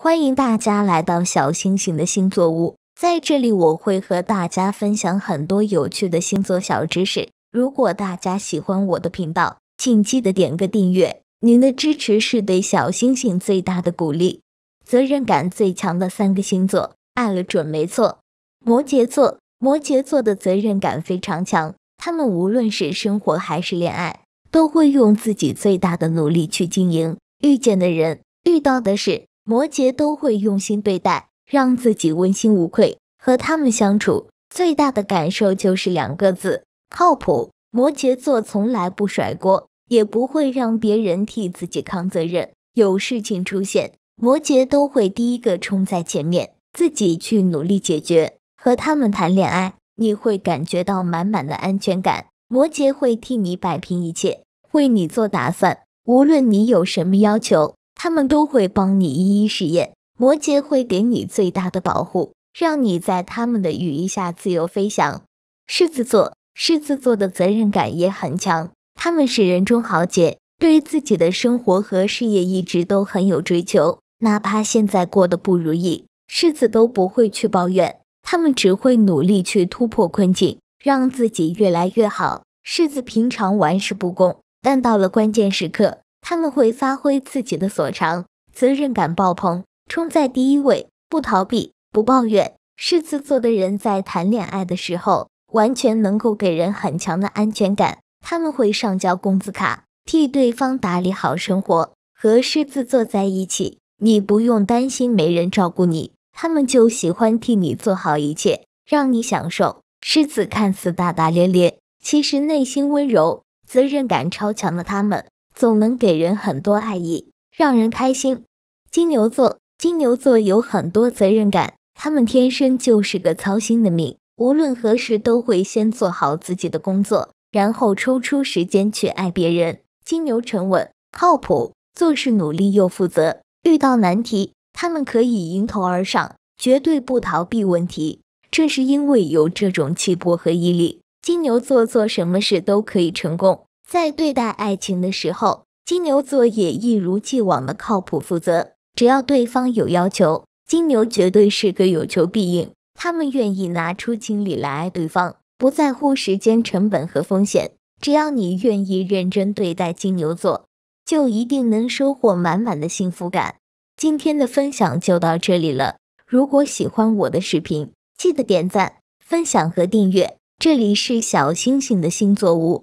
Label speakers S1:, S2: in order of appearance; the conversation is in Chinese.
S1: 欢迎大家来到小星星的星座屋，在这里我会和大家分享很多有趣的星座小知识。如果大家喜欢我的频道，请记得点个订阅，您的支持是对小星星最大的鼓励。责任感最强的三个星座，爱了准没错。摩羯座，摩羯座的责任感非常强，他们无论是生活还是恋爱，都会用自己最大的努力去经营遇见的人，遇到的事。摩羯都会用心对待，让自己问心无愧。和他们相处，最大的感受就是两个字：靠谱。摩羯座从来不甩锅，也不会让别人替自己扛责任。有事情出现，摩羯都会第一个冲在前面，自己去努力解决。和他们谈恋爱，你会感觉到满满的安全感。摩羯会替你摆平一切，为你做打算。无论你有什么要求。他们都会帮你一一试验。摩羯会给你最大的保护，让你在他们的羽翼下自由飞翔。狮子座，狮子座的责任感也很强，他们是人中豪杰，对自己的生活和事业一直都很有追求。哪怕现在过得不如意，狮子都不会去抱怨，他们只会努力去突破困境，让自己越来越好。狮子平常玩世不恭，但到了关键时刻。他们会发挥自己的所长，责任感爆棚，冲在第一位，不逃避，不抱怨。狮子座的人在谈恋爱的时候，完全能够给人很强的安全感。他们会上交工资卡，替对方打理好生活。和狮子座在一起，你不用担心没人照顾你，他们就喜欢替你做好一切，让你享受。狮子看似大大咧咧，其实内心温柔，责任感超强的他们。总能给人很多爱意，让人开心。金牛座，金牛座有很多责任感，他们天生就是个操心的命，无论何时都会先做好自己的工作，然后抽出时间去爱别人。金牛沉稳、靠谱，做事努力又负责。遇到难题，他们可以迎头而上，绝对不逃避问题。正是因为有这种气魄和毅力，金牛座做什么事都可以成功。在对待爱情的时候，金牛座也一如既往的靠谱负责。只要对方有要求，金牛绝对是个有求必应。他们愿意拿出精力来爱对方，不在乎时间成本和风险。只要你愿意认真对待金牛座，就一定能收获满满的幸福感。今天的分享就到这里了。如果喜欢我的视频，记得点赞、分享和订阅。这里是小星星的星座屋。